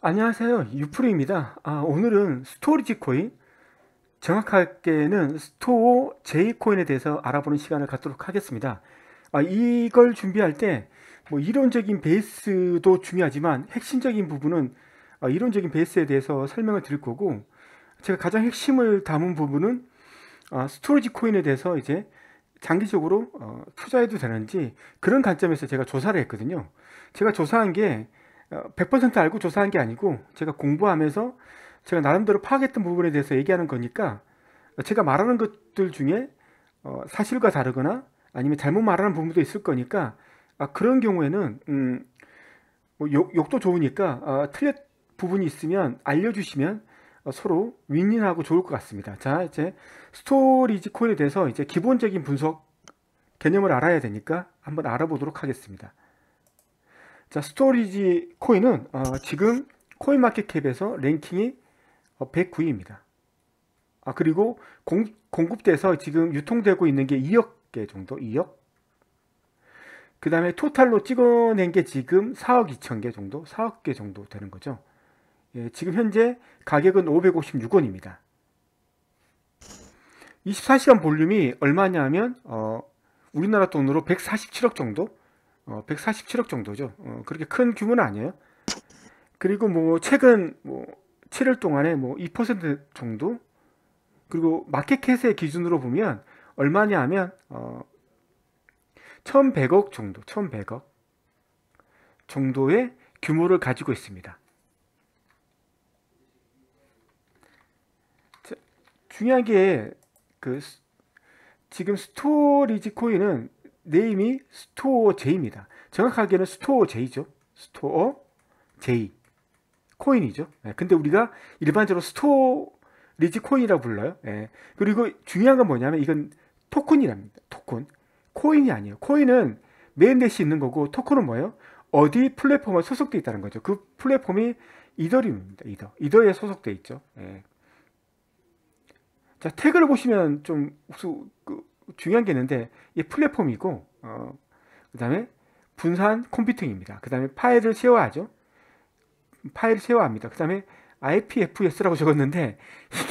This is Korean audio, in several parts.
안녕하세요. 유프리입니다. 아, 오늘은 스토리지 코인, 정확하게는 스토어 제이 코인에 대해서 알아보는 시간을 갖도록 하겠습니다. 아, 이걸 준비할 때뭐 이론적인 베이스도 중요하지만 핵심적인 부분은 아, 이론적인 베이스에 대해서 설명을 드릴 거고 제가 가장 핵심을 담은 부분은 아, 스토리지 코인에 대해서 이제 장기적으로 어, 투자해도 되는지 그런 관점에서 제가 조사를 했거든요. 제가 조사한 게100% 어, 알고 조사한 게 아니고 제가 공부하면서 제가 나름대로 파악했던 부분에 대해서 얘기하는 거니까 제가 말하는 것들 중에 어, 사실과 다르거나 아니면 잘못 말하는 부분도 있을 거니까 아, 그런 경우에는 음, 뭐 욕, 도 좋으니까 아, 틀렸 부분이 있으면 알려주시면 어, 서로 윈윈하고 좋을 것 같습니다. 자 이제 스토리지 코인에 대해서 이제 기본적인 분석 개념을 알아야 되니까 한번 알아보도록 하겠습니다. 자, 스토리지 코인은 어, 지금 코인마켓캡에서 랭킹이 109위입니다. 어, 아, 그리고 공, 공급돼서 지금 유통되고 있는 게 2억 개 정도, 2억. 그 다음에 토탈로 찍어낸 게 지금 4억 2천 개 정도, 4억 개 정도 되는 거죠. 예, 지금 현재 가격은 556원입니다. 24시간 볼륨이 얼마냐면 하 어, 우리나라 돈으로 147억 정도 147억 어, 정도죠. 어, 그렇게 큰 규모는 아니에요. 그리고 뭐 최근 뭐7일 동안에 뭐2% 정도 그리고 마켓캣의 기준으로 보면 얼마냐 하면 어, 1100억 정도 1100억 정도의 규모를 가지고 있습니다. 중요한 게그 지금 스토리지 코인은 네임이 스토어 J입니다. 정확하게는 스토어 J죠. 스토어 J. 코인이죠. 예, 근데 우리가 일반적으로 스토리지 어 코인이라고 불러요. 예, 그리고 중요한 건 뭐냐면 이건 토큰이랍니다. 토큰. 코인이 아니에요. 코인은 메인넷이 있는 거고 토큰은 뭐예요? 어디 플랫폼에 소속되어 있다는 거죠. 그 플랫폼이 이더리움입니다. 이더. 이더에 소속되어 있죠. 예. 자, 태그를 보시면 좀 그 중요한 게 있는데 이 플랫폼이고 어, 그다음에 분산 컴퓨팅입니다. 그다음에 파일을 세워야죠. 파일을 세워야 합니다. 그다음에 IPFS라고 적었는데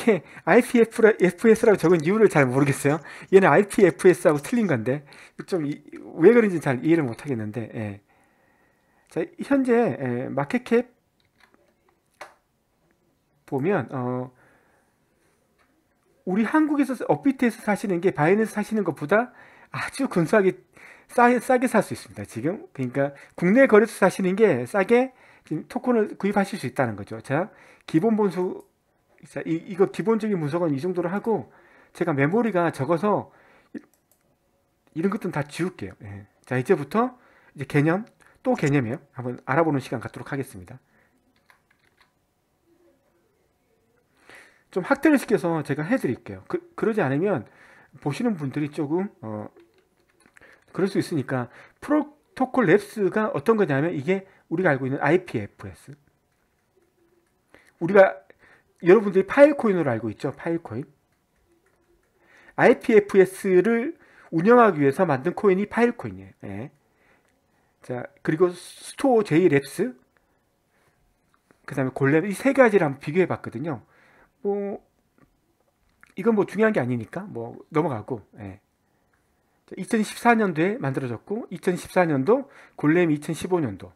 이게 IPFS라고 적은 이유를 잘 모르겠어요. 얘는 IPFS하고 틀린 건데 좀 왜 그런지 잘 이해를 못 하겠는데 예. 자 현재 예, 마켓캡 보면 어, 우리 한국에서 업비트에서 사시는 게 바이낸스 사시는 것보다 아주 근소하게 싸, 싸게 살 수 있습니다. 지금 그러니까 국내 거래소 사시는 게 싸게 토큰을 구입하실 수 있다는 거죠. 자, 기본 본수 자, 이, 이거 기본적인 분석은 이 정도로 하고 제가 메모리가 적어서 이런 것들은 다 지울게요. 예. 자, 이제부터 이제 개념 또 개념이에요. 한번 알아보는 시간 갖도록 하겠습니다. 좀확대를 시켜서 제가 해드릴게요. 그, 러지 않으면 보시는 분들이 조금 어, 그럴 수 있으니까 프로토콜 랩스가 어떤 거냐면 이게 우리가 알고 있는 IPFS 우리가 여러분들이 파일코인으로 알고 있죠. 파일코인 IPFS를 운영하기 위해서 만든 코인이 파일코인이에요. 예. 자, 그리고 스토어 제랩스그 다음에 골렘, 이세 가지를 한번 비교해 봤거든요. 뭐 이건 뭐 중요한 게 아니니까 뭐 넘어가고 예. 2014년도에 만들어졌고 2014년도 골렘 2015년도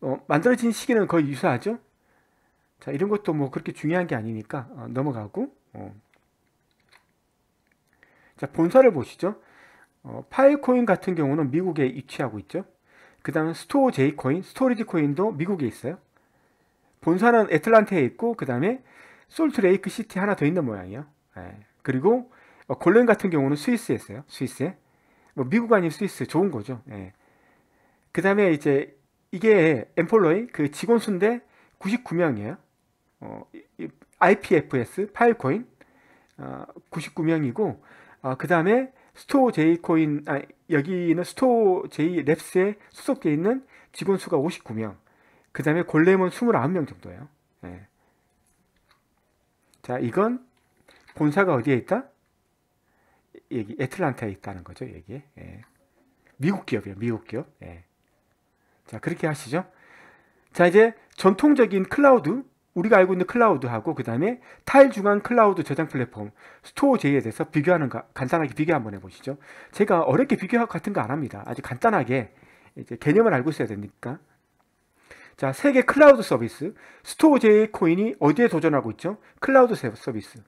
어, 만들어진 시기는 거의 유사하죠 자 이런 것도 뭐 그렇게 중요한 게 아니니까 어, 넘어가고 어. 자 본사를 보시죠 어, 파일코인 같은 경우는 미국에 위치하고 있죠 그 다음 스토어 제이코인 스토리지 코인도 미국에 있어요 본사는 애틀란타에 있고 그 다음에 솔트레이크 시티 하나 더 있는 모양이에요. 예. 그리고 어, 골렘 같은 경우는 스위스에 있어요. 스위스에. 뭐 미국 아니면 스위스 좋은 거죠. 예. 그 다음에 이제 이게 엠플로이그 직원 수인데 99명이에요. 어, IPFS 파일코인 어, 99명이고 어, 그 다음에 스토어 이 코인 아, 여기는 스토어 제이 랩스에 수속되어 있는 직원 수가 59명 그 다음에 골렘은 29명 정도예요. 예. 자, 이건 본사가 어디에 있다? 여기 애틀란타에 있다는 거죠. 여기에. 예. 미국 기업이에요. 미국 기업. 예. 자, 그렇게 하시죠. 자, 이제 전통적인 클라우드, 우리가 알고 있는 클라우드하고 그 다음에 타일 중앙 클라우드 저장 플랫폼 스토어J에 대해서 비교하는 거 간단하게 비교 한번 해보시죠. 제가 어렵게 비교 같은 거 안 합니다. 아주 간단하게 이제 개념을 알고 있어야 되니까 자, 세계 클라우드 서비스. 스토어제이 코인이 어디에 도전하고 있죠? 클라우드 서비스.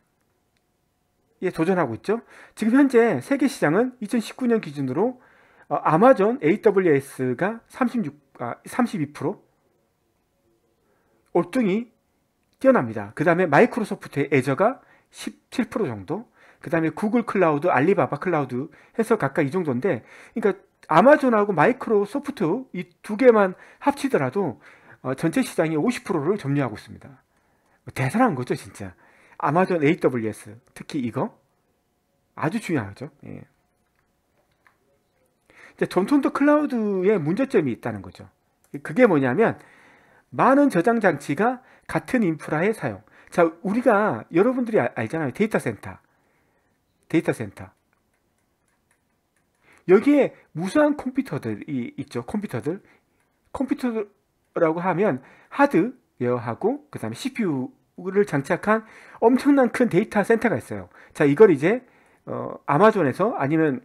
예, 도전하고 있죠. 지금 현재 세계 시장은 2019년 기준으로 어, 아마존 AWS가 36, 아, 32%, 올등이 뛰어납니다. 그 다음에 마이크로소프트의 애저가 17% 정도, 그 다음에 구글 클라우드, 알리바바 클라우드 해서 각각 이 정도인데, 그러니까 아마존하고 마이크로소프트 이 두 개만 합치더라도 어, 전체 시장의 50%를 점유하고 있습니다. 대단한 거죠, 진짜. 아마존 AWS, 특히 이거 아주 중요하죠. 예. 전통적 클라우드의 문제점이 있다는 거죠. 그게 뭐냐면 많은 저장 장치가 같은 인프라에 사용. 자, 우리가 여러분들이 아, 알, 잖아요 데이터 센터. 데이터 센터. 여기에 무수한 컴퓨터들이 있죠. 컴퓨터들. 컴퓨터라고 하면 하드웨어하고 그 다음에 CPU를 장착한 엄청난 큰 데이터 센터가 있어요. 자, 이걸 이제 어, 아마존에서 아니면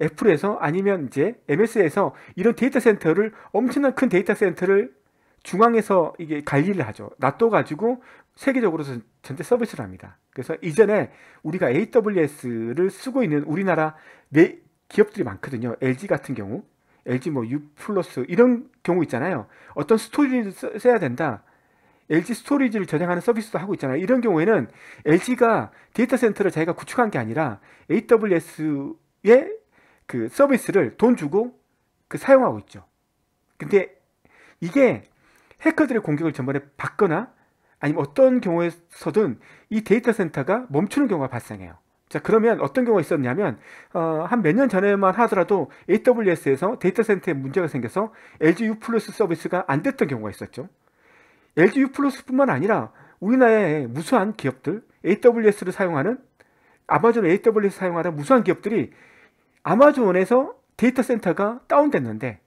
애플에서 아니면 이제 MS에서 이런 데이터 센터를 엄청난 큰 데이터 센터를 중앙에서 이게 관리를 하죠. 놔둬 가지고 세계적으로 전체 서비스를 합니다. 그래서 이전에 우리가 AWS를 쓰고 있는 우리나라 기업들이 많거든요. LG 같은 경우, LG 뭐 U 플러스 이런 경우 있잖아요. 어떤 스토리지를 써, 써야 된다. LG 스토리지를 전향하는 서비스도 하고 있잖아요. 이런 경우에는 LG가 데이터 센터를 자기가 구축한 게 아니라 AWS의 그 서비스를 돈 주고 그 사용하고 있죠. 근데 이게 해커들의 공격을 전번에 받거나 아니면 어떤 경우에서든 이 데이터 센터가 멈추는 경우가 발생해요. 자, 그러면 어떤 경우가 있었냐면, 어, 한몇 년 전에만 하더라도 AWS에서 데이터 센터에 문제가 생겨서 LG U 플러스 서비스가 안 됐던 경우가 있었죠. LG U 플러스 뿐만 아니라 우리나라의 무수한 기업들, AWS를 사용하는, 아마존 AWS 사용하는 무수한 기업들이 아마존에서 데이터 센터가 다운됐는데,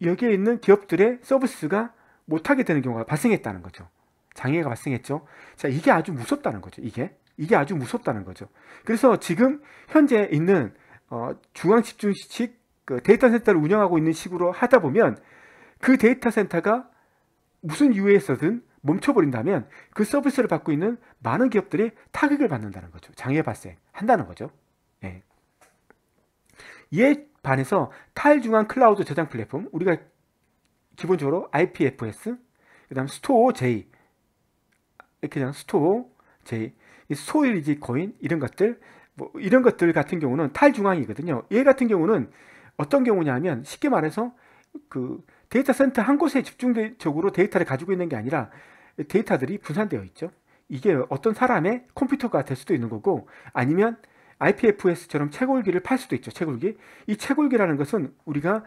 여기에 있는 기업들의 서비스가 못하게 되는 경우가 발생했다는 거죠. 장애가 발생했죠. 자, 이게 아주 무섭다는 거죠, 이게. 이게 아주 무섭다는 거죠. 그래서 지금 현재 있는 어, 중앙 집중식 그 데이터 센터를 운영하고 있는 식으로 하다 보면 그 데이터 센터가 무슨 이유에서든 멈춰버린다면 그 서비스를 받고 있는 많은 기업들이 타격을 받는다는 거죠. 장애 발생한다는 거죠. 예. 이에 반해서 탈중앙 클라우드 저장 플랫폼 우리가 기본적으로 IPFS 그 다음 스토어 J 이렇게 그냥 스토어 J 소일이지 코인 이런 것들 뭐 이런 것들 같은 경우는 탈중앙이거든요. 얘 같은 경우는 어떤 경우냐면 쉽게 말해서 그 데이터 센터 한 곳에 집중적으로 데이터를 가지고 있는 게 아니라 데이터들이 분산되어 있죠. 이게 어떤 사람의 컴퓨터가 될 수도 있는 거고 아니면 IPFS처럼 채굴기를 팔 수도 있죠. 채굴기. 이 채굴기라는 것은 우리가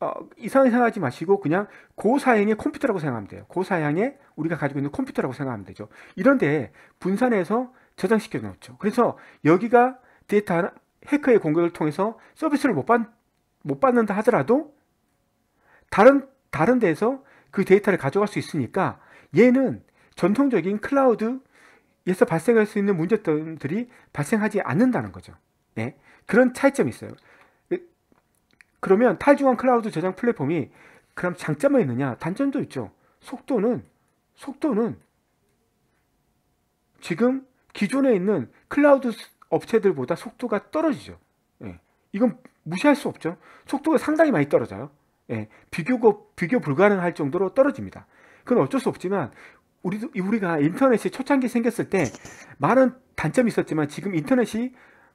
어, 이상하게 생각하지 마시고 그냥 고사양의 컴퓨터라고 생각하면 돼요. 고사양의 우리가 가지고 있는 컴퓨터라고 생각하면 되죠. 이런데 분산해서 저장시켜 놓죠. 그래서 여기가 데이터 하나, 해커의 공격을 통해서 서비스를 못, 받, 못 받는다 하더라도 다른, 다른 데에서 그 데이터를 가져갈 수 있으니까 얘는 전통적인 클라우드에서 발생할 수 있는 문제점들이 발생하지 않는다는 거죠. 네. 그런 차이점이 있어요. 그, 그러면 탈중앙 클라우드 저장 플랫폼이 그럼 장점은 있느냐? 단점도 있죠. 속도는 속도는 지금 기존에 있는 클라우드 업체들보다 속도가 떨어지죠. 예. 이건 무시할 수 없죠. 속도가 상당히 많이 떨어져요. 예. 비교 비교 불가능할 정도로 떨어집니다. 그건 어쩔 수 없지만 우리도 우리가 인터넷이 초창기 생겼을 때 많은 단점이 있었지만 지금 인터넷이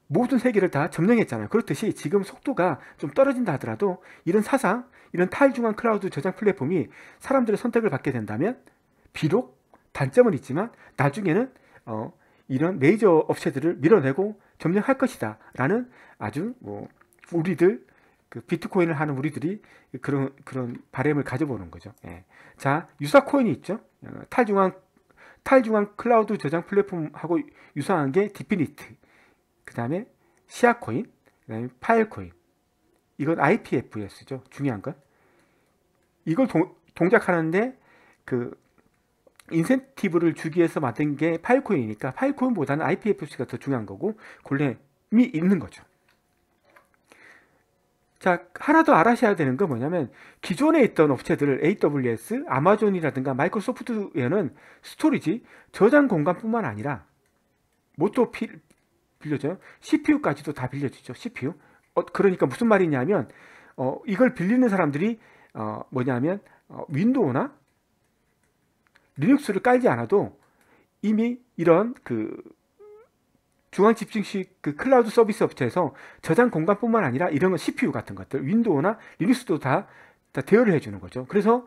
모든 세계를 다 점령했잖아요. 그렇듯이 지금 속도가 좀 떨어진다 하더라도 이런 사상, 이런 탈중앙 클라우드 저장 플랫폼이 사람들의 선택을 받게 된다면 비록 단점은 있지만 나중에는 어, 이런 메이저 업체들을 밀어내고 점령할 것이다. 라는 아주 뭐 우리들 그 비트코인을 하는 우리들이 그런 그런 바램을 가져보는 거죠. 예. 자 유사 코인이 있죠. 어, 탈중앙 탈중앙 클라우드 저장 플랫폼하고 유사한 게 디피니트, 그 다음에 시아코인, 그 다음에 파일코인. 이건 IPFS죠. 중요한 건 이걸 동, 동작하는데 그 인센티브를 주기 위해서 만든 게 파이코인이니까 파이코인보다는 IPFC가 더 중요한 거고 골렘이 있는 거죠. 자, 하나 더 알아셔야 되는 건 뭐냐면 기존에 있던 업체들 AWS, 아마존이라든가 마이크로소프트에는 스토리지, 저장 공간뿐만 아니라 뭐 또 빌려줘요? CPU까지도 다 빌려주죠. CPU. 어, 그러니까 무슨 말이냐면 어, 이걸 빌리는 사람들이 어, 뭐냐면 어, 윈도우나 리눅스를 깔지 않아도 이미 이런 그 중앙 집중식 그 클라우드 서비스 업체에서 저장 공간뿐만 아니라 이런 CPU 같은 것들 윈도우나 리눅스도 다, 다 대여를 해주는 거죠. 그래서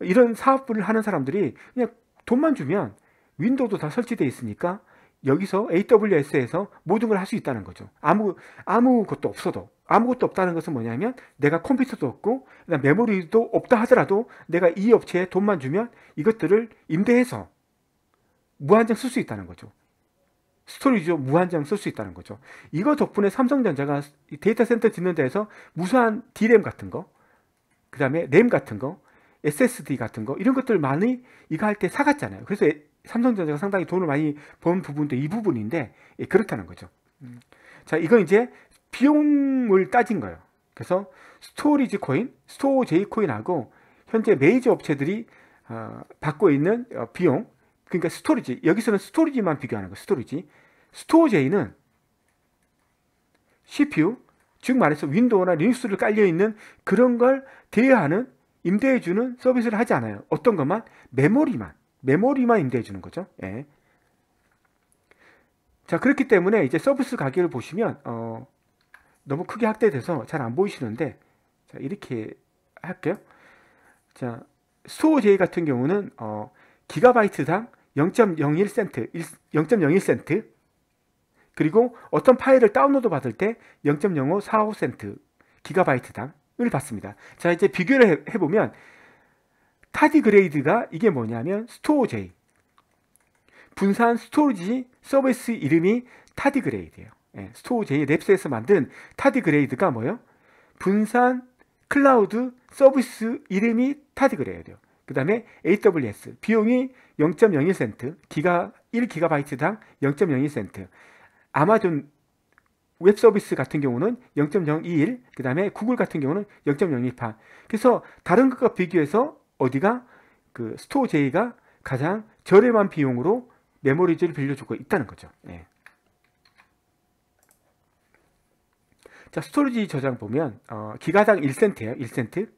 이런 사업을 하는 사람들이 그냥 돈만 주면 윈도우도 다 설치되어 있으니까 여기서 AWS에서 모든 걸 할 수 있다는 거죠. 아무 아무것도 없어도 아무것도 없다는 것은 뭐냐면 내가 컴퓨터도 없고 메모리도 없다 하더라도 내가 이 업체에 돈만 주면 이것들을 임대해서 무한정 쓸 수 있다는 거죠. 스토리지로 무한정 쓸 수 있다는 거죠. 이거 덕분에 삼성전자가 데이터 센터 짓는 데에서 무수한 D램 같은 거, 그 다음에 램 같은 거, SSD 같은 거 이런 것들 많이 이거 할 때 사갔잖아요. 그래서 삼성전자가 상당히 돈을 많이 번 부분도 이 부분인데 예, 그렇다는 거죠. 음. 자, 이건 이제 비용을 따진 거예요. 그래서 스토리지 코인, 스토어 제이 코인하고 현재 메이저 업체들이 어, 받고 있는 어, 비용, 그러니까 스토리지, 여기서는 스토리지만 비교하는 거예요. 스토리지. 스토어 제이는 CPU, 즉 말해서 윈도우나 리눅스를 깔려있는 그런 걸 대여하는, 임대해주는 서비스를 하지 않아요. 어떤 것만? 메모리만. 메모리만 임대해주는 거죠. 예. 자, 그렇기 때문에 이제 서비스 가격을 보시면, 어, 너무 크게 확대돼서 잘 안 보이시는데 자, 이렇게 할게요. 자, 수호제 같은 경우는 어, 기가바이트당 0.01센트, 0.01센트 그리고 어떤 파일을 다운로드 받을 때 0.0545센트 기가바이트당을 받습니다. 자, 이제 비교를 해, 해보면 타디 그레이드가 이게 뭐냐면 스토어제이 분산 스토리지 서비스 이름이 타디 그레이드예요. 예, 스토우 제이 랩스에서 만든 타디 그레이드가 뭐예요? 분산 클라우드 서비스 이름이 타디 그레이드예요. 그 다음에 AWS 비용이 0.01센트, 기가 1기가바이트당 0.02센트. 아마존 웹 서비스 같은 경우는 0.021, 그 다음에 구글 같은 경우는 0.028. 그래서 다른 것과 비교해서 어디가 그 스토어 제이가 가장 저렴한 비용으로 메모리즈를 빌려주고 있다는 거죠. 예. 자, 스토리지 저장 보면 어, 기가당 1센트예요. 1센트.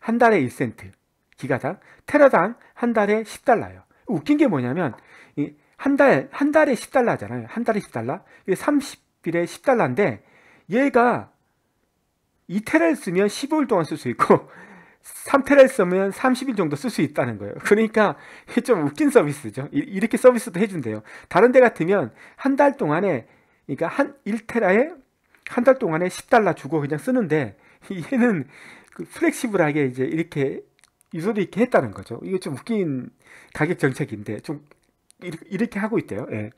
한 달에 1센트. 기가당. 테라당 한 달에 10달러예요. 웃긴 게 뭐냐면 이 한 달, 한 달에 10달러잖아요. 하한 달에 10달러. 이게 30일에 10달러인데 얘가 2테라를 쓰면 15일 동안 쓸 수 있고 3테라를 쓰면 30일 정도 쓸 수 있다는 거예요. 그러니까 좀 웃긴 서비스죠. 이렇게 서비스도 해준대요. 다른 데 같으면 한 달 동안에 그러니까 한 1테라에 한 달 동안에 10달러 주고 그냥 쓰는데 얘는 그 플렉시블하게 이제 이렇게 유도리 있게 했다는 거죠. 이거좀 웃긴 가격 정책인데 좀 이렇게 하고 있대요. 예.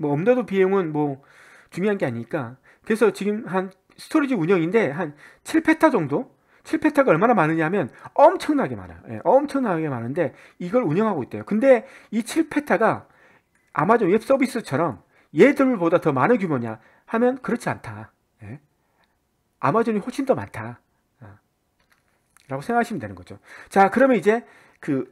뭐 업로드 비용은 뭐 중요한 게 아니니까 그래서 지금 한 스토리지 운영인데 한 7페타 정도 실패타가 얼마나 많으냐면 엄청나게 많아요. 예, 엄청나게 많은데 이걸 운영하고 있대요. 근데 이 실패타가 아마존 웹 서비스처럼 얘들보다 더 많은 규모냐 하면 그렇지 않다. 예? 아마존이 훨씬 더 많다. 어, 라고 생각하시면 되는 거죠. 자, 그러면 이제 그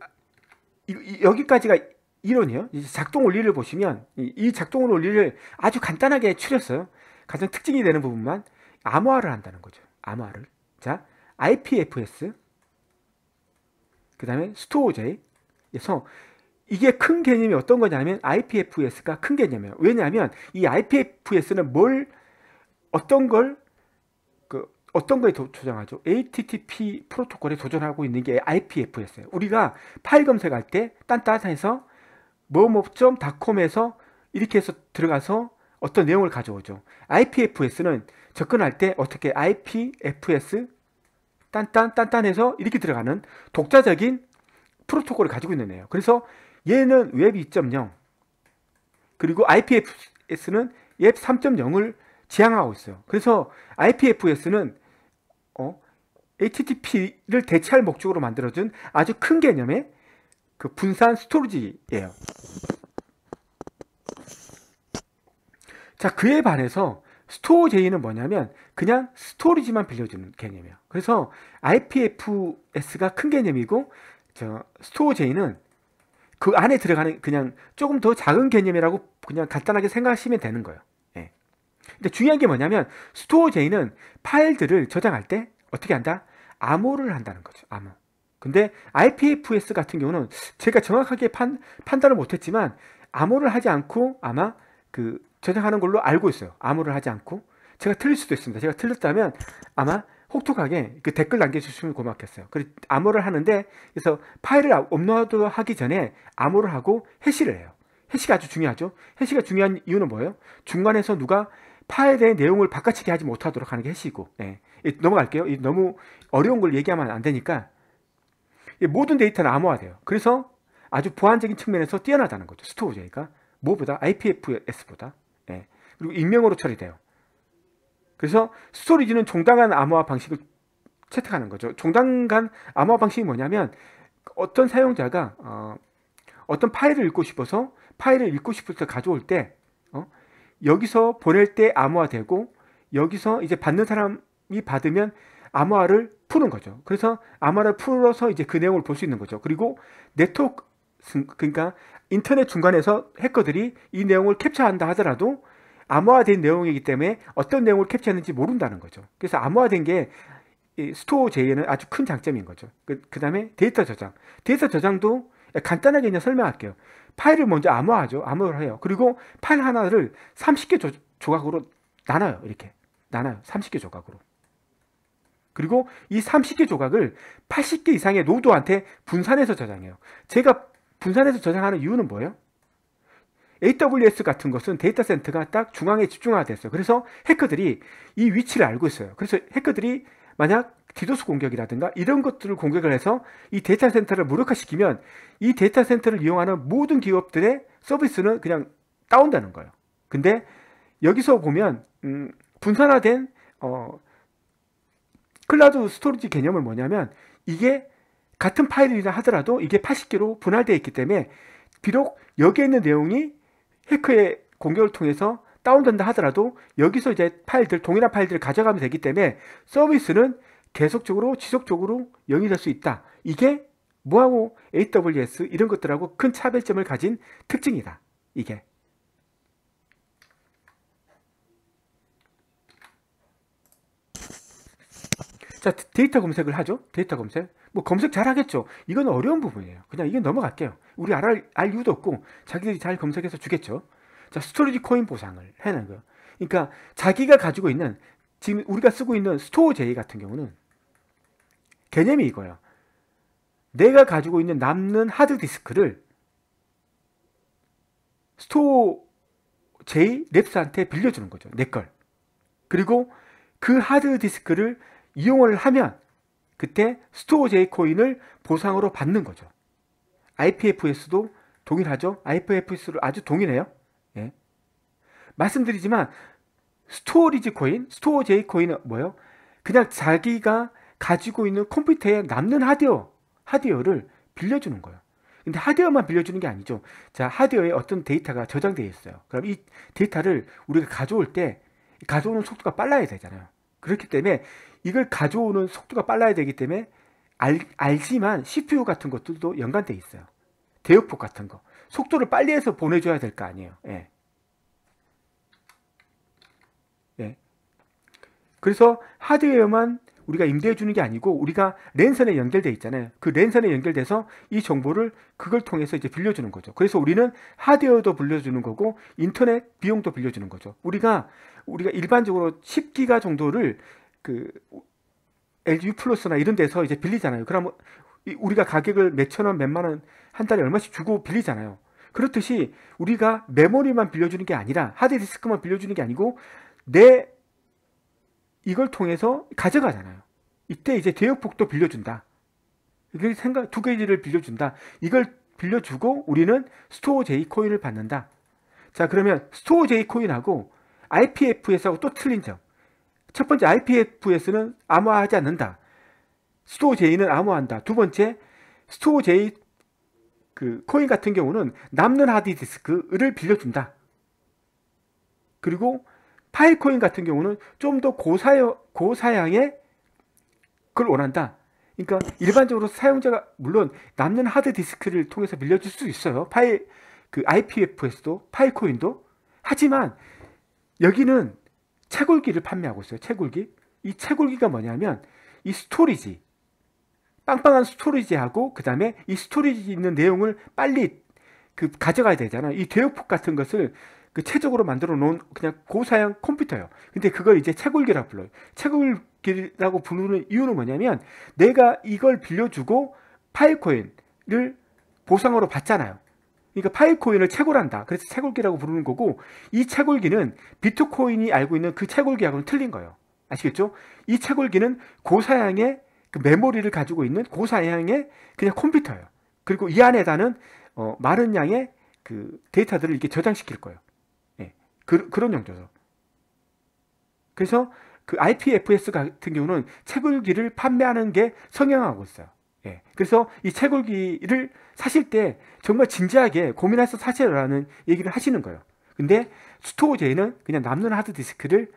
이, 이, 여기까지가 이론이요 이제 작동 원리를 보시면 이, 이 작동 원리를 아주 간단하게 추렸어요. 가장 특징이 되는 부분만 암호화를 한다는 거죠. 암호화를. 자, IPFS, 그 다음에 스토어제에서 이게 큰 개념이 어떤 거냐면 IPFS가 큰 개념이에요. 왜냐하면 이 IPFS는 뭘 어떤 걸 그 어떤 거에 도, 조정하죠? HTTP 프로토콜에 도전하고 있는 게 IPFS예요. 우리가 파일 검색할 때 딴딴해서 뭐뭐.com에서 이렇게 해서 들어가서 어떤 내용을 가져오죠. IPFS는 접근할 때 어떻게 IPFS 딴딴딴딴해서 이렇게 들어가는 독자적인 프로토콜을 가지고 있는 애예요. 그래서 얘는 웹 2.0 그리고 IPFS는 웹 3.0을 지향하고 있어요. 그래서 IPFS는 어, HTTP를 대체할 목적으로 만들어준 아주 큰 개념의 그 분산 스토리지예요. 자, 그에 반해서 스토어 제의는 뭐냐면 그냥 스토리지만 빌려주는 개념이에요. 그래서 IPFS가 큰 개념이고 저 스토어 제의는 그 안에 들어가는 그냥 조금 더 작은 개념이라고 그냥 간단하게 생각하시면 되는 거예요. 예. 근데 중요한 게 뭐냐면 스토어 제의는 파일들을 저장할 때 어떻게 한다? 암호를 한다는 거죠. 암호. 근데 IPFS 같은 경우는 제가 정확하게 판, 판단을 못했지만 암호를 하지 않고 아마 그 저장하는 걸로 알고 있어요. 암호를 하지 않고 제가 틀릴 수도 있습니다. 제가 틀렸다면 아마 혹독하게 그 댓글 남겨주시면 고맙겠어요. 그리고 암호를 하는데 그래서 파일을 아, 업로드 하기 전에 암호를 하고 해시를 해요. 해시가 아주 중요하죠. 해시가 중요한 이유는 뭐예요? 중간에서 누가 파일의 내용을 바깥치기 하지 못하도록 하는 게 해시고 예. 넘어갈게요. 너무 어려운 걸 얘기하면 안 되니까 모든 데이터는 암호화돼요. 그래서 아주 보안적인 측면에서 뛰어나다는 거죠. 스토어제이가 뭐보다 IPFS보다 그리고 익명으로 처리돼요. 그래서 스토리지는 종당한 암호화 방식을 채택하는 거죠. 종당간 암호화 방식이 뭐냐면 어떤 사용자가 어, 어떤 파일을 읽고 싶어서 파일을 읽고 싶어서 가져올 때 어, 여기서 보낼 때 암호화되고 여기서 이제 받는 사람이 받으면 암호화를 푸는 거죠. 그래서 암호화를 풀어서 이제 그 내용을 볼 수 있는 거죠. 그리고 네트워크 그러니까 인터넷 중간에서 해커들이 이 내용을 캡처한다 하더라도 암호화된 내용이기 때문에 어떤 내용을 캡처했는지 모른다는 거죠. 그래서 암호화된 게 스토어 제의는 에 아주 큰 장점인 거죠. 그, 그 다음에 데이터 저장. 데이터 저장도 간단하게 그냥 설명할게요. 파일을 먼저 암호화하죠. 암호를 해요. 그리고 파일 하나를 30개 조, 조각으로 나눠요. 이렇게. 나눠요. 30개 조각으로. 그리고 이 30개 조각을 80개 이상의 노드한테 분산해서 저장해요. 제가 분산해서 저장하는 이유는 뭐예요? AWS 같은 것은 데이터 센터가 딱 중앙에 집중화됐어요. 그래서 해커들이 이 위치를 알고 있어요. 그래서 해커들이 만약 디도스 공격이라든가 이런 것들을 공격을 해서 이 데이터 센터를 무력화시키면 이 데이터 센터를 이용하는 모든 기업들의 서비스는 그냥 다운다는 거예요. 근데 여기서 보면 음, 분산화된 어, 클라우드 스토리지 개념을 뭐냐면 이게 같은 파일이라 하더라도 이게 80개로 분할되어 있기 때문에 비록 여기에 있는 내용이 해커의 공격을 통해서 다운된다 하더라도 여기서 이제 파일들 동일한 파일들을 가져가면 되기 때문에 서비스는 계속적으로 지속적으로 영위될 수 있다. 이게 뭐하고 AWS 이런 것들하고 큰 차별점을 가진 특징이다. 이게 자 데이터 검색을 하죠. 데이터 검색 뭐 검색 잘 하겠죠. 이건 어려운 부분이에요. 그냥 이건 넘어갈게요. 우리 알, 알 이유도 없고 자기들이 잘 검색해서 주겠죠. 자, 스토리지 코인 보상을 해는 거예요. 그러니까 자기가 가지고 있는 지금 우리가 쓰고 있는 스토어 제이 같은 경우는 개념이 이거예요. 내가 가지고 있는 남는 하드 디스크를 스토어 제이 랩스한테 빌려주는 거죠. 내 걸. 그리고 그 하드 디스크를 이용을 하면 그때 스토어 제이 코인을 보상으로 받는 거죠. IPFS도 동일하죠. IPFS를 아주 동일해요. 예. 말씀드리지만 스토어리지 코인, 스토어 제 코인은 뭐예요? 그냥 자기가 가지고 있는 컴퓨터에 남는 하드웨어, 하드웨어를 빌려주는 거예요. 근데 하드웨어만 빌려주는 게 아니죠. 자, 하드웨어에 어떤 데이터가 저장되어 있어요. 그럼 이 데이터를 우리가 가져올 때 가져오는 속도가 빨라야 되잖아요. 그렇기 때문에 이걸 가져오는 속도가 빨라야 되기 때문에 알, 알지만 CPU 같은 것들도 연관돼 있어요. 대역폭 같은 거. 속도를 빨리 해서 보내줘야 될 거 아니에요. 예. 예. 그래서 하드웨어만 우리가 임대해 주는 게 아니고 우리가 랜선에 연결돼 있잖아요. 그 랜선에 연결돼서 이 정보를 그걸 통해서 이제 빌려주는 거죠. 그래서 우리는 하드웨어도 빌려주는 거고 인터넷 비용도 빌려주는 거죠. 우리가 우리가 일반적으로 10기가 정도를 그 LG 플러스나 이런 데서 이제 빌리잖아요. 그러면 우리가 가격을 몇천 원, 몇만 원한 달에 얼마씩 주고 빌리잖아요. 그렇듯이 우리가 메모리만 빌려주는 게 아니라 하드디스크만 빌려주는 게 아니고 내 이걸 통해서 가져가잖아요. 이때 이제 대역폭도 빌려준다. 이게 생각 두 개를 빌려준다. 이걸 빌려주고 우리는 스토어 J 코인을 받는다. 자 그러면 스토어 J 코인하고 i p f 에고또 틀린 점. 첫 번째 IPFS는 암호화하지 않는다. 스토어 제이는 암호한다. 화두 번째 스토어 J 그 코인 같은 경우는 남는 하드디스크를 빌려준다. 그리고 파일 코인 같은 경우는 좀 더 고사양 고사양의 그걸 원한다. 그러니까 일반적으로 사용자가 물론 남는 하드 디스크를 통해서 빌려줄 수 있어요. 파일 그 IPFS도 파일 코인도 하지만 여기는 채굴기를 판매하고 있어요. 채굴기. 이 채굴기가 뭐냐면 이 스토리지 빵빵한 스토리지하고 그 다음에 이 스토리지 있는 내용을 빨리 그 가져가야 되잖아. 이 대역폭 같은 것을 그 최적으로 만들어 놓은 그냥 고사양 컴퓨터예요. 근데 그걸 이제 채굴기라 불러요. 채굴기라고 부르는 이유는 뭐냐면 내가 이걸 빌려주고 파일코인을 보상으로 받잖아요. 그러니까 파일코인을 채굴한다. 그래서 채굴기라고 부르는 거고 이 채굴기는 비트코인이 알고 있는 그 채굴기하고는 틀린 거예요. 아시겠죠? 이 채굴기는 고사양의 그 메모리를 가지고 있는 고사양의 그냥 컴퓨터예요. 그리고 이 안에다는 어, 마른 양의 그 데이터들을 이렇게 저장시킬 거예요. 예. 그, 그런 용도죠. 그래서 그 IPFS 같은 경우는 채굴기를 판매하는 게 성행하고 있어요. 예. 그래서 이 채굴기를 사실 때 정말 진지하게 고민해서 사세요라는 얘기를 하시는 거예요. 근데 스토어제는 그냥 남는 하드디스크를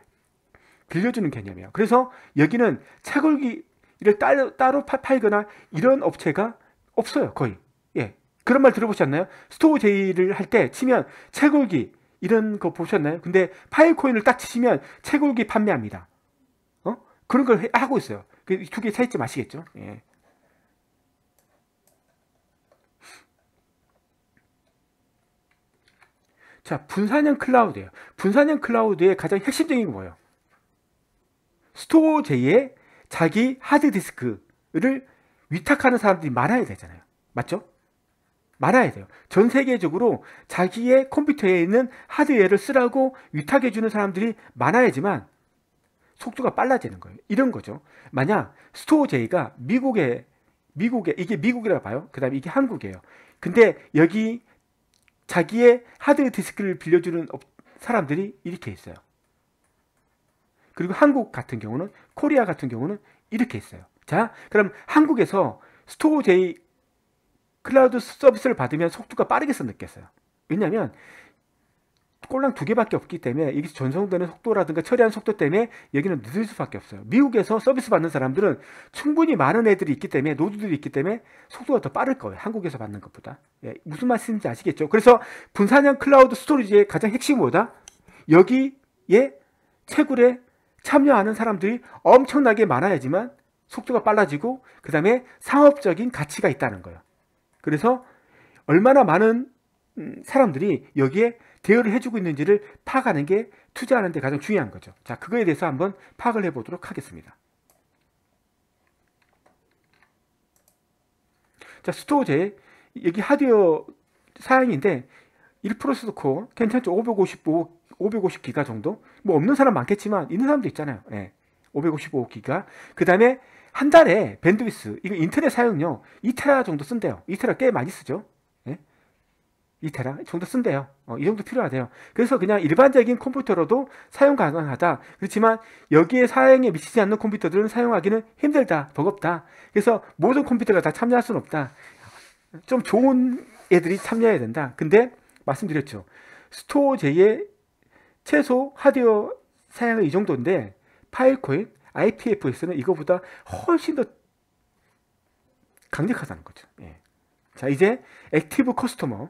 빌려주는 개념이에요. 그래서 여기는 채굴기를 따로, 따로 팔거나 이런 업체가 없어요. 거의. 예. 그런 말 들어보셨나요? 스토어제의를할 때 치면 채굴기 이런 거 보셨나요? 근데 파일코인을 딱 치시면 채굴기 판매합니다. 어? 그런 걸 하고 있어요. 그 두개 차이점 아시겠죠? 예. 자, 분산형 클라우드예요. 분산형 클라우드의 가장 핵심적인 게 뭐예요? 스토어제의 자기 하드디스크를 위탁하는 사람들이 많아야 되잖아요. 맞죠? 많아야 돼요. 전 세계적으로 자기의 컴퓨터에 있는 하드웨어를 쓰라고 위탁해주는 사람들이 많아야지만 속도가 빨라지는 거예요. 이런 거죠. 만약 스토어제이가 미국에 미국에 이게 미국이라고 봐요. 그 다음에 이게 한국이에요. 근데 여기 자기의 하드 디스크를 빌려주는 사람들이 이렇게 있어요. 그리고 한국 같은 경우는 코리아 같은 경우는 이렇게 있어요. 자, 그럼 한국에서 스토어제이 클라우드 서비스를 받으면 속도가 빠르게 느꼈어요. 왜냐하면 꼴랑두 개밖에 없기 때문에 이게 전송되는 속도라든가 처리하는 속도 때문에 여기는 늦을 수밖에 없어요. 미국에서 서비스 받는 사람들은 충분히 많은 애들이 있기 때문에 노드들이 있기 때문에 속도가 더 빠를 거예요. 한국에서 받는 것보다. 예, 무슨 말씀인지 아시겠죠? 그래서 분산형 클라우드 스토리지의 가장 핵심이 뭐다? 여기에 채굴에 참여하는 사람들이 엄청나게 많아야지만 속도가 빨라지고 그 다음에 상업적인 가치가 있다는 거예요. 그래서 얼마나 많은 음, 사람들이 여기에 대여를 해주고 있는지를 파악하는 게 투자하는 데 가장 중요한 거죠. 자, 그거에 대해서 한번 파악을 해보도록 하겠습니다. 자, 스토어제 여기 하드웨어 사양인데 1%스코어 괜찮죠? 555, 550기가 정도? 뭐 없는 사람 많겠지만 있는 사람도 있잖아요. 네. 예, 555기가. 그 다음에 한 달에 밴드위스, 이거 인터넷 사용료 2테라 정도 쓴대요. 2테라 꽤 많이 쓰죠. 이 테라 정도 쓴대요. 어, 이 정도 필요하대요. 그래서 그냥 일반적인 컴퓨터로도 사용 가능하다. 그렇지만 여기에 사양에 미치지 않는 컴퓨터들은 사용하기는 힘들다, 버겁다. 그래서 모든 컴퓨터가 다 참여할 수는 없다. 좀 좋은 애들이 참여해야 된다. 근데 말씀드렸죠. 스토어제의 최소 하드웨어 사양은 이 정도인데 파일코인, IPFS는 이거보다 훨씬 더 강력하다는 거죠. 예. 자 이제 액티브 커스터머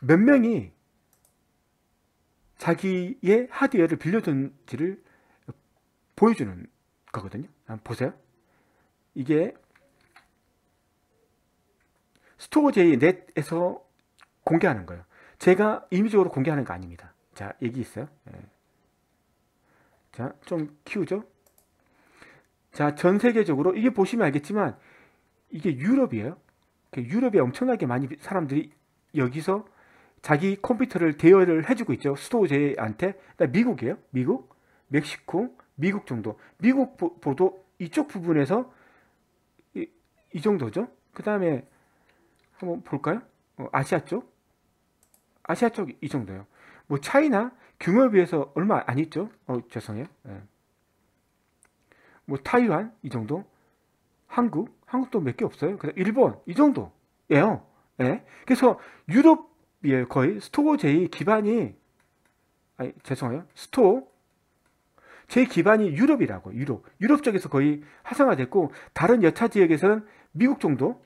몇 명이 자기의 하드웨어를 빌려준지를 보여주는 거거든요. 한번 보세요. 이게 스토어제이 넷에서 공개하는 거예요. 제가 임의적으로 공개하는 거 아닙니다. 자, 얘기 있어요. 네. 자, 좀 키우죠. 자, 전 세계적으로 이게 보시면 알겠지만 이게 유럽이에요. 유럽에 엄청나게 많이 사람들이 여기서 자기 컴퓨터를 대여를 해주고 있죠. 수도제한테. 그러니까 미국이에요. 미국, 멕시코, 미국 정도. 미국 보도 이쪽 부분에서 이, 이 정도죠. 그 다음에 한번 볼까요? 어, 아시아 쪽. 아시아 쪽이이 정도예요. 뭐 차이나 규모에 비해서 얼마 안 있죠. 어, 죄송해요. 예. 뭐 타이완 이 정도. 한국, 한국도 몇 개 없어요. 그다음 일본 이 정도예요. 예. 그래서 유럽 예, 거의 스토어 J 기반이 아니, 죄송해요. 스토어 제 기반이 유럽이라고 유럽 유럽 쪽에서 거의 화상화됐고 다른 여차 지역에서는 미국 정도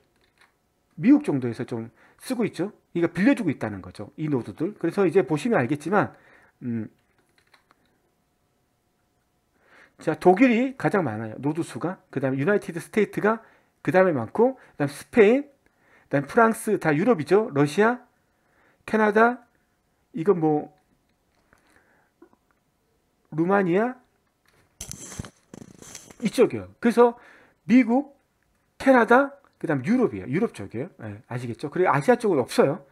미국 정도에서 좀 쓰고 있죠. 이거 그러니까 빌려주고 있다는 거죠. 이 노드들. 그래서 이제 보시면 알겠지만 음, 자 독일이 가장 많아요. 노드 수가 그 다음에 유나이티드 스테이트가 그 다음에 많고 그 다음 스페인 그 다음 프랑스 다 유럽이죠. 러시아 캐나다, 이건 뭐 루마니아 이쪽이요. 그래서 미국, 캐나다, 그다음 유럽이에요. 유럽 쪽이에요. 네, 아시겠죠? 그리고 아시아 쪽은 없어요.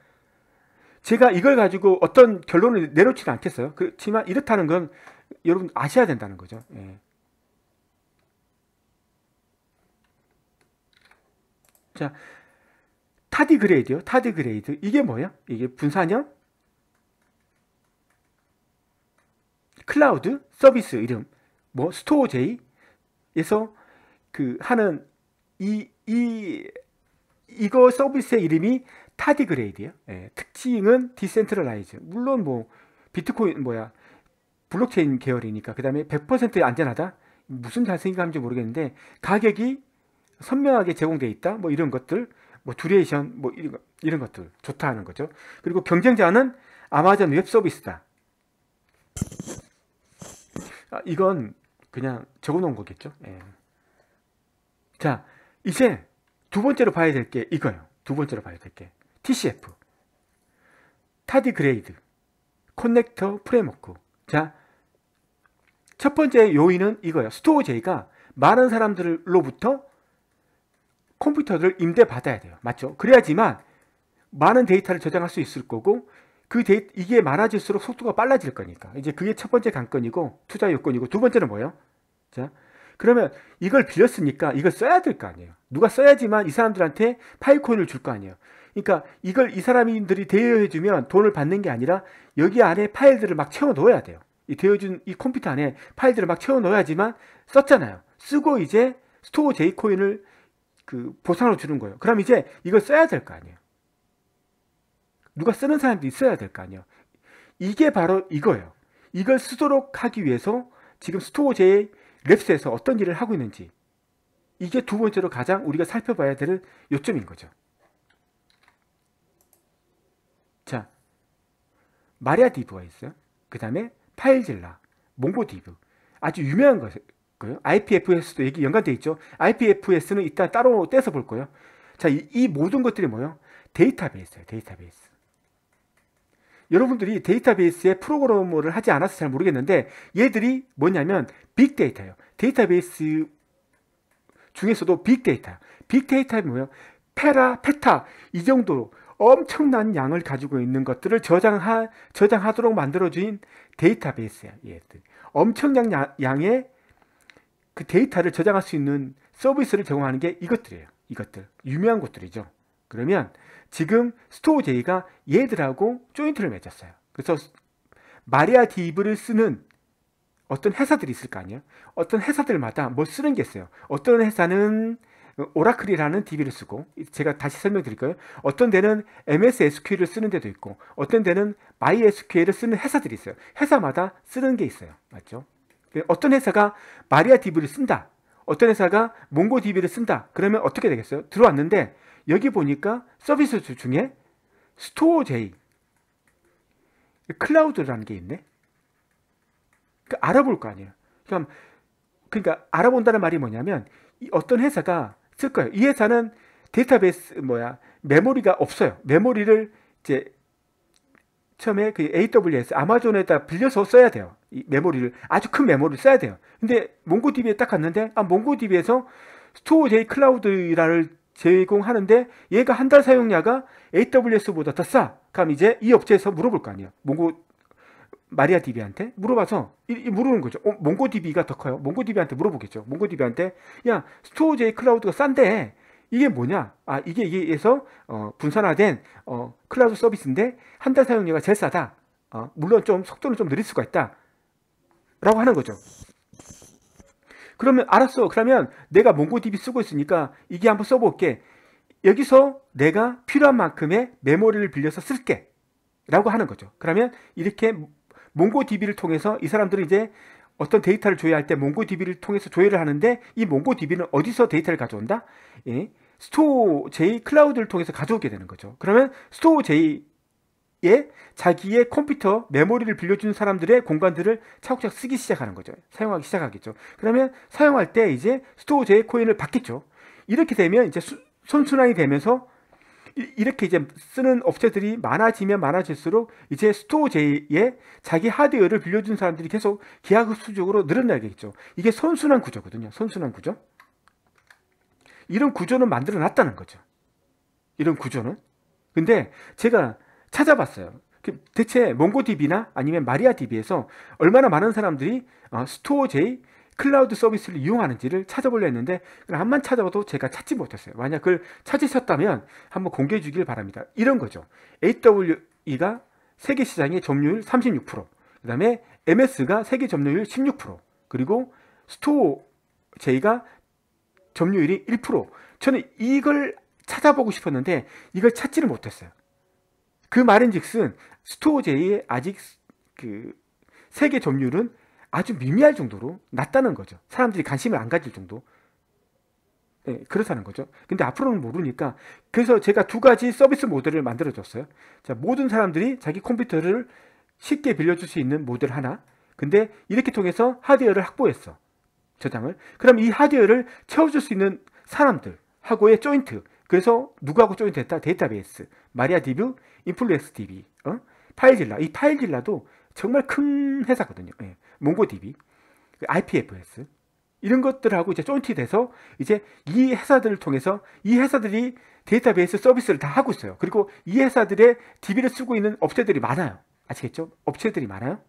제가 이걸 가지고 어떤 결론을 내놓지는 않겠어요. 그렇지만 이렇다는 건 여러분 아셔야 된다는 거죠. 네. 자, 타디그레이드요. 타디그레이드. 이게 뭐야? 이게 분산형 클라우드 서비스 이름 뭐 스토어 제이에서 그 하는 이 이 이, 거 서비스의 이름이 타디그레이드예요. 예, 특징은 디센트럴라이즈. 물론 뭐 비트코인 뭐야 블록체인 계열이니까 그다음에 100% 안전하다. 무슨 잘생긴 건지 모르겠는데 가격이 선명하게 제공돼 있다. 뭐 이런 것들 뭐 듀레이션 뭐 이런, 이런 것들 좋다 하는 거죠. 그리고 경쟁자는 아마존 웹 서비스다. 아, 이건 그냥 적어놓은 거겠죠. 예. 자, 이제 두 번째로 봐야 될 게 이거예요. 두 번째로 봐야 될 게 TCF, 타디 그레이드, 커넥터 프레임워크. 자, 첫 번째 요인은 이거예요. 스토어제이가 많은 사람들로부터 컴퓨터를 임대받아야 돼요. 맞죠? 그래야지만 많은 데이터를 저장할 수 있을 거고 그 데이, 이게 많아질수록 속도가 빨라질 거니까 이제 그게 첫 번째 관건이고 투자 요건이고 두 번째는 뭐예요? 자 그러면 이걸 빌렸으니까 이걸 써야 될 거 아니에요. 누가 써야지만 이 사람들한테 파이콘을 줄 거 아니에요. 그러니까 이걸 이 사람들이 대여해주면 돈을 받는 게 아니라 여기 안에 파일들을 막 채워 넣어야 돼요. 이 대여준 이 컴퓨터 안에 파일들을 막 채워 넣어야지만 썼잖아요. 쓰고 이제 스토어 제이코인을 그 보상으로 주는 거예요. 그럼 이제 이걸 써야 될 거 아니에요. 누가 쓰는 사람도 있어야 될 거 아니에요. 이게 바로 이거예요. 이걸 쓰도록 하기 위해서 지금 스토어제의 랩스에서 어떤 일을 하고 있는지 이게 두 번째로 가장 우리가 살펴봐야 될 요점인 거죠. 자, 마리아 디브가 있어요. 그 다음에 파일질라, 몽고 디브 아주 유명한 거예요. 거예요. IPFS도 얘기 연관돼 있죠. IPFS는 이따 따로 떼서 볼 거예요. 자, 이, 이 모든 것들이 뭐예요? 데이터베이스예요. 데이터베이스. 여러분들이 데이터베이스에 프로그래머 하지 않아서 잘 모르겠는데 얘들이 뭐냐면 빅데이터예요. 데이터베이스 중에서도 빅데이터. 빅데이터는 뭐예요? 페라, 페타 이 정도로 엄청난 양을 가지고 있는 것들을 저장하, 저장하도록 만들어진 데이터베이스야. 얘들. 엄청난 양, 양의 그 데이터를 저장할 수 있는 서비스를 제공하는 게 이것들이에요. 이것들. 유명한 곳들이죠. 그러면 지금 스토어제이가 얘들하고 조인트를 맺었어요. 그래서 마리아 디브를 쓰는 어떤 회사들이 있을 거 아니에요? 어떤 회사들마다 뭐 쓰는 게 있어요. 어떤 회사는 오라클이라는 DB를 쓰고 제가 다시 설명드릴까요? 어떤 데는 MS SQL을 쓰는 데도 있고 어떤 데는 MySQL을 쓰는 회사들이 있어요. 회사마다 쓰는 게 있어요. 맞죠? 그 어떤 회사가 마리아 DB를 쓴다. 어떤 회사가 몽고 DB를 쓴다. 그러면 어떻게 되겠어요? 들어왔는데 여기 보니까 서비스 중에 스토어 J 클라우드라는 게 있네. 그 알아볼 거 아니에요. 그럼 그러니까 알아본다는 말이 뭐냐면 어떤 회사가 쓸 거예요. 이 회사는 데이터베이스 뭐야 메모리가 없어요. 메모리를 이제 처음에 그 AWS 아마존에다 빌려서 써야 돼요. 이 메모리를 아주 큰 메모리를 써야 돼요. 근데 몽고DB에 딱 갔는데 아 몽고DB에서 스토어 제이 클라우드라를 제공하는데 얘가 한 달 사용료가 AWS보다 더 싸. 그럼 이제 이 업체에서 물어볼 거 아니에요. 몽고 마리아 DB한테 물어봐서 이, 이 물어보는 거죠. 어, 몽고DB가 더 커요. 몽고DB한테 물어보겠죠. 몽고DB한테 야 스토어 제이 클라우드가 싼데 이게 뭐냐? 아, 이게 이게에서 어, 분산화된 어, 클라우드 서비스인데 한 달 사용료가 제일 싸다. 어, 물론 좀속도를좀 느릴 수가 있다. 라고 하는 거죠. 그러면 알았어. 그러면 내가 몽고DB 쓰고 있으니까 이게 한번 써볼게. 여기서 내가 필요한 만큼의 메모리를 빌려서 쓸게. 라고 하는 거죠. 그러면 이렇게 몽고DB를 통해서 이 사람들은 이제 어떤 데이터를 조회할 때 몽고DB를 통해서 조회를 하는데 이 몽고DB는 어디서 데이터를 가져온다? 예. 스토어 J 클라우드를 통해서 가져오게 되는 거죠. 그러면 스토어 J에 자기의 컴퓨터 메모리를 빌려주는 사람들의 공간들을 차곡차곡 쓰기 시작하는 거죠. 사용하기 시작하겠죠. 그러면 사용할 때 이제 스토어 J 코인을 받겠죠. 이렇게 되면 이제 수, 손순환이 되면서 이렇게 이제 쓰는 업체들이 많아지면 많아질수록 이제 스토어 j 에 자기 하드웨어를 빌려준 사람들이 계속 계약 흡수적으로 늘어나겠죠. 되 이게 선순환 구조거든요. 선순환 구조. 이런 구조는 만들어 놨다는 거죠. 이런 구조는. 근데 제가 찾아봤어요. 그 대체 몽고DB나 아니면 마리아DB에서 얼마나 많은 사람들이 어, 스토어 j 클라우드 서비스를 이용하는지를 찾아보려 했는데 한 번 찾아봐도 제가 찾지 못했어요. 만약 그걸 찾으셨다면 한번 공개해 주길 바랍니다. 이런 거죠. AWE가 세계 시장의 점유율 36%, 그 다음에 MS가 세계 점유율 16%, 그리고 스토어 J가 점유율이 1%. 저는 이걸 찾아보고 싶었는데 이걸 찾지를 못했어요. 그말인즉슨스토어제의 아직 그 세계 점유율은 아주 미미할 정도로 낮다는 거죠. 사람들이 관심을 안 가질 정도. 예, 그렇다는 거죠. 근데 앞으로는 모르니까 그래서 제가 두 가지 서비스 모델을 만들어 줬어요. 자, 모든 사람들이 자기 컴퓨터를 쉽게 빌려줄 수 있는 모델 하나. 근데 이렇게 통해서 하드웨어를 확보했어. 저장을. 그럼 이 하드웨어를 채워줄 수 있는 사람들하고의 조인트. 그래서 누구하고 조인트 했다? 데이터베이스, 마리아DB, 인플루엑스DB, 어? 파일질라. 이 파일질라도 정말 큰 회사거든요. 예. 몽고DB, IPFS. 이런 것들하고 이제 조인트 돼서 이제 이 회사들을 통해서 이 회사들이 데이터베이스 서비스를 다 하고 있어요. 그리고 이 회사들의 DB를 쓰고 있는 업체들이 많아요. 아시겠죠? 업체들이 많아요.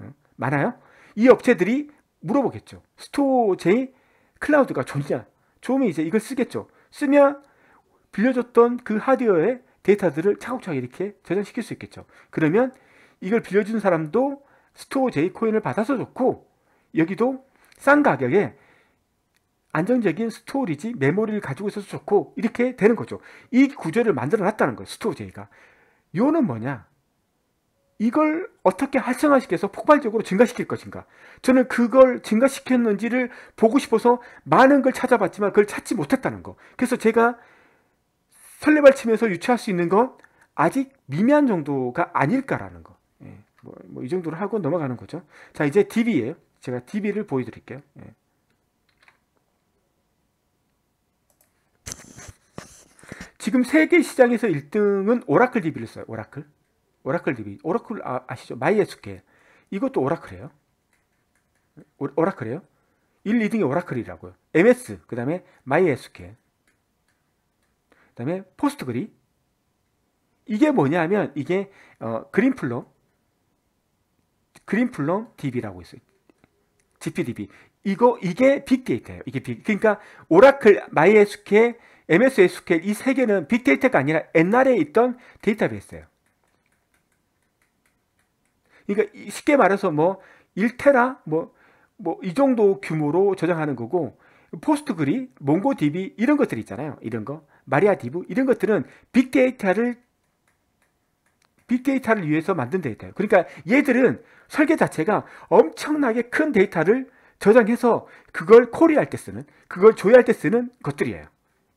응? 어? 많아요. 이 업체들이 물어보겠죠. 스토어 이 클라우드가 좋냐? 좋으면 이제 이걸 쓰겠죠. 쓰면 빌려줬던 그 하드웨어의 데이터들을 차곡차곡 이렇게 저장시킬 수 있겠죠. 그러면 이걸 빌려준 사람도 스토어 이 코인을 받아서 좋고 여기도 싼 가격에 안정적인 스토리지 메모리를 가지고 있어서 좋고 이렇게 되는 거죠. 이 구조를 만들어 놨다는 거예요. 스토어 이가 요는 뭐냐? 이걸 어떻게 활성화시켜서 폭발적으로 증가시킬 것인가 저는 그걸 증가시켰는지를 보고 싶어서 많은 걸 찾아봤지만 그걸 찾지 못했다는 거 그래서 제가 설레발 치면서 유추할 수 있는 건 아직 미미한 정도가 아닐까라는 거 예, 뭐, 뭐이 정도로 하고 넘어가는 거죠 자 이제 d b 에요 제가 DB를 보여드릴게요 예. 지금 세계 시장에서 1등은 오라클 DB를 써요 오라클 오라클 DB, 오라클 아, 시죠 MySQL. 이것도 오라클이에요. 오, 오라클이에요. 1, 2등이 오라클이라고요. MS, 그 다음에 마이에스케 l 그 다음에 포스트그리. 이게 뭐냐면 이게 어, 그린플럼 그린플럼 DB라고 있어요. GPDB. 이거 이게 빅데이터예요. 이게 빅. 그러니까 오라클, 마이에스케 l MS SQL 이세 개는 빅데이터가 아니라 옛날에 있던 데이터베이스예요. 그러니까 쉽게 말해서 뭐 1테라 뭐 뭐 이 정도 규모로 저장하는 거고 포스트그리, 몽고디비 이런 것들 있잖아요. 이런 거. 마리아디브 이런 것들은 빅데이터를 빅데이터를 위해서 만든 데이터예요. 그러니까 얘들은 설계 자체가 엄청나게 큰 데이터를 저장해서 그걸 코리할 때 쓰는, 그걸 조회할 때 쓰는 것들이에요.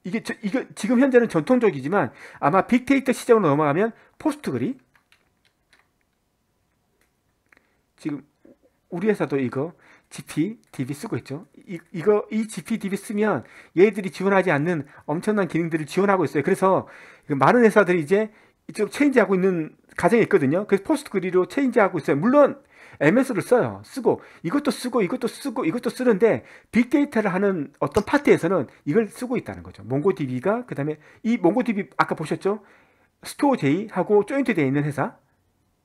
이게, 저, 이게 지금 현재는 전통적이지만 아마 빅데이터 시장으로 넘어가면 포스트그리, 지금 우리 회사도 이거 GP, DB 쓰고 있죠. 이, 이거 이 GP, DB 쓰면 얘들이 지원하지 않는 엄청난 기능들을 지원하고 있어요. 그래서 그 많은 회사들이 이제 이쪽 체인지하고 있는 과정이 있거든요. 그래서 포스트그리로 체인지하고 있어요. 물론 MS를 써요. 쓰고 이것도 쓰고 이것도 쓰고 이것도 쓰는데 빅데이터를 하는 어떤 파트에서는 이걸 쓰고 있다는 거죠. 몽고DB가 그다음에 이 몽고DB 아까 보셨죠? 스토어제이하고 조인트되어 있는 회사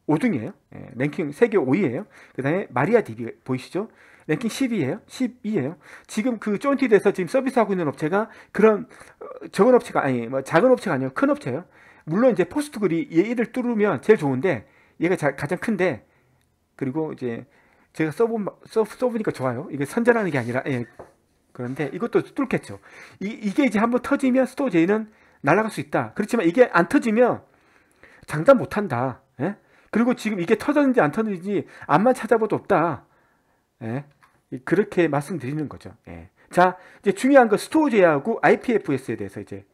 5등이에요. 예, 랭킹 세계 5위에요 그다음에 마리아 DB 보이시죠? 랭킹 1 0위에요1 0위에요 지금 그 쫀티드에서 지금 서비스하고 있는 업체가 그런 어, 적은 업체가 아니 뭐 작은 업체가 아니에요. 큰 업체예요. 물론 이제 포스트글이 얘를 뚫으면 제일 좋은데 얘가 자, 가장 큰데 그리고 이제 제가 써본 써, 써보니까 좋아요. 이게 선전하는 게 아니라 예. 그런데 이것도 뚫겠죠. 이, 이게 이제 한번 터지면 스토제이는 어 날아갈 수 있다. 그렇지만 이게 안 터지면 장담 못한다. 그리고 지금 이게 터졌는지 안 터졌는지 암만 찾아봐도 없다. 예. 그렇게 말씀드리는 거죠. 예. 자, 이제 중요한 거 스토어제하고 IPFS에 대해서 이제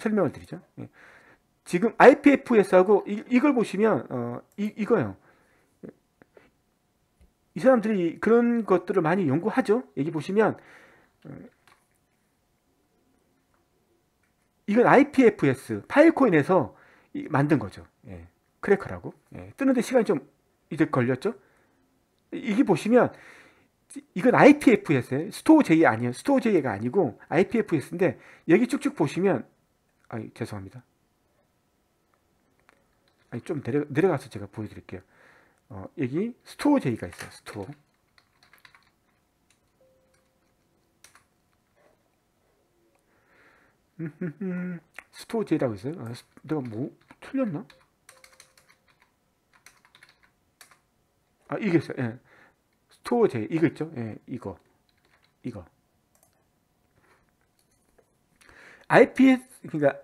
설명을 드리죠. 예. 지금 IPFS하고 이, 걸 보시면 어, 이, 이거요. 이 사람들이 그런 것들을 많이 연구하죠. 여기 보시면 어, 이건 IPFS 파일코인에서 만든 거죠. 예. 크래커라고 예, 뜨는데 시간이 좀 이제 걸렸죠 이게 보시면 이건 i p f s 에요 스토어J 아니에요 스토어J가 아니고 IPFS인데 여기 쭉쭉 보시면 아 죄송합니다 아니, 좀 내려, 내려가서 제가 보여드릴게요 어, 여기 스토어J가 있어요 스토어 스토어 j 라고 있어요? 아, 내가 뭐 틀렸나? 아, 이겼어요. 예. 스토어 제 이거 죠 예, 이거. 이거. IPS 그러니까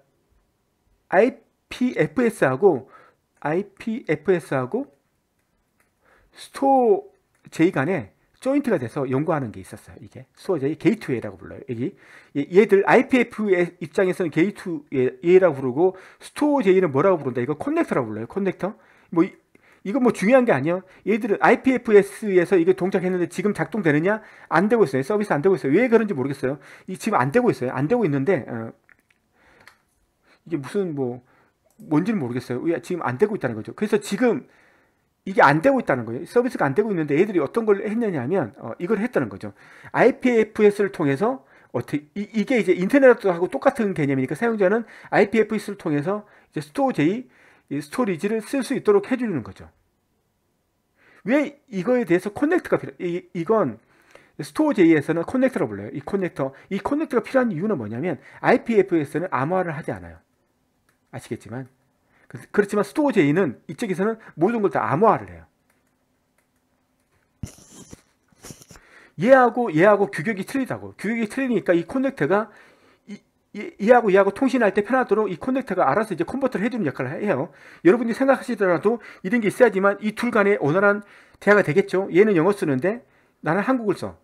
IPFS하고 IPFS하고 스토어 J 간에 조인트가 돼서 연구하는 게 있었어요. 이게 스토어 J 게이트웨이라고 불러요. 여기 예, 얘들 IPF 입장에서는 게이트웨이라고 부르고 스토어 J는 뭐라고 부른다? 이거 커넥터라고 불러요. 커넥터. 뭐 이거 뭐 중요한 게 아니에요. 얘들은 IPFS에서 이게 동작했는데 지금 작동되느냐? 안 되고 있어요. 서비스 안 되고 있어요. 왜 그런지 모르겠어요. 이 지금 안 되고 있어요. 안 되고 있는데 어, 이게 무슨 뭐 뭔지는 모르겠어요. 왜 지금 안 되고 있다는 거죠. 그래서 지금 이게 안 되고 있다는 거예요. 서비스가 안 되고 있는데 얘들이 어떤 걸 했느냐 하면 어, 이걸 했다는 거죠. IPFS를 통해서 어떻게 이, 게 이제 인터넷하고 똑같은 개념이니까 사용자는 IPFS를 통해서 이제 스토어제이 이 스토리지를 쓸 수 있도록 해주는 거죠. 왜 이거에 대해서 커넥트가 필요? 이, 이건 스토어J에서는 커넥터고 불러요. 이 커넥터, 이 커넥터가 필요한 이유는 뭐냐면 IPF에서는 암호화를 하지 않아요. 아시겠지만 그렇지만 스토어J는 이쪽에서는 모든 걸 다 암호화를 해요. 얘하고 얘하고 규격이 틀리다고 규격이 틀리니까 이 커넥터가 이하고 이하고 통신할 때 편하도록 이 커넥터가 알아서 이제 컨버터를 해주는 역할을 해요. 여러분이 생각하시더라도 이런 게 있어야지만 이 둘 간의 원활한 대화가 되겠죠. 얘는 영어 쓰는데 나는 한국을 써.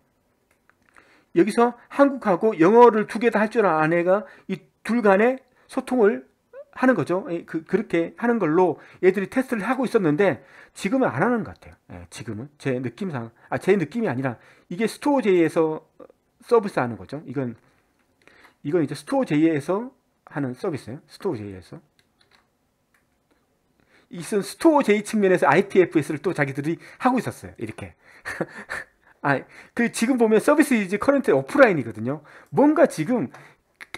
여기서 한국하고 영어를 두 개 다 할 줄 아는 애가 이 둘 간의 소통을 하는 거죠. 그, 그렇게 하는 걸로 애들이 테스트를 하고 있었는데 지금은 안 하는 것 같아요. 예, 지금은 제 느낌상 아 제 느낌이 아니라 이게 스토어제에서 서비스 하는 거죠. 이건 이건 이제 스토어J에서 하는 서비스예요. 스토어J에서. 이슨 스토어J 측면에서 IPFS를 또 자기들이 하고 있었어요. 이렇게. 아, 그 지금 보면 서비스 이제 커런트 오프라인이거든요. 뭔가 지금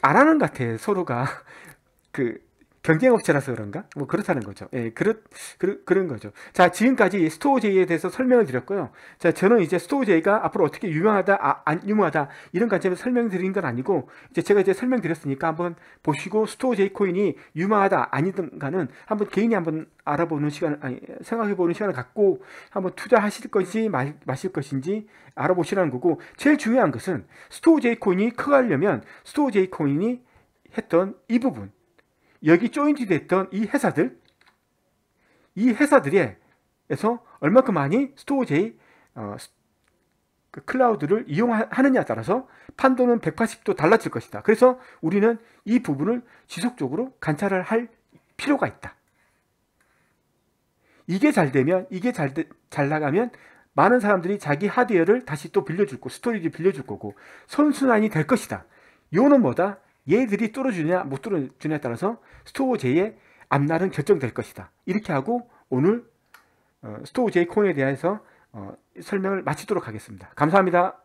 알아는것 같아. 요 서로가 그 경쟁업체라서 그런가? 뭐 그렇다는 거죠. 예, 그렇, 그 그런 거죠. 자, 지금까지 스토어제이에 대해서 설명을 드렸고요. 자, 저는 이제 스토어제이가 앞으로 어떻게 유명하다, 아, 안 유명하다, 이런 관점에서 설명드린 건 아니고, 이제 제가 이제 설명드렸으니까 한번 보시고, 스토어제이 코인이 유명하다, 아니든가는 한번 개인이 한번 알아보는 시간, 아니, 생각해보는 시간을 갖고, 한번 투자하실 것인지, 마, 마실 것인지 알아보시라는 거고, 제일 중요한 것은 스토어제이 코인이 커가려면 스토어제이 코인이 했던 이 부분, 여기 조인트 됐던 이 회사들 이 회사들에서 얼마큼 많이 스토어제이 어, 그 클라우드를 이용하느냐에 따라서 판도는 180도 달라질 것이다. 그래서 우리는 이 부분을 지속적으로 관찰을 할 필요가 있다. 이게 잘 되면 이게 잘, 되, 잘 나가면 많은 사람들이 자기 하드웨어를 다시 또 빌려줄 거고 스토리지 빌려줄 거고 선순환이 될 것이다. 요는 뭐다? 얘들이 뚫어주냐 못 뚫어주냐에 따라서 스토어 제의 앞날은 결정될 것이다. 이렇게 하고 오늘 어, 스토어 J 코인에 대해서 어, 설명을 마치도록 하겠습니다. 감사합니다.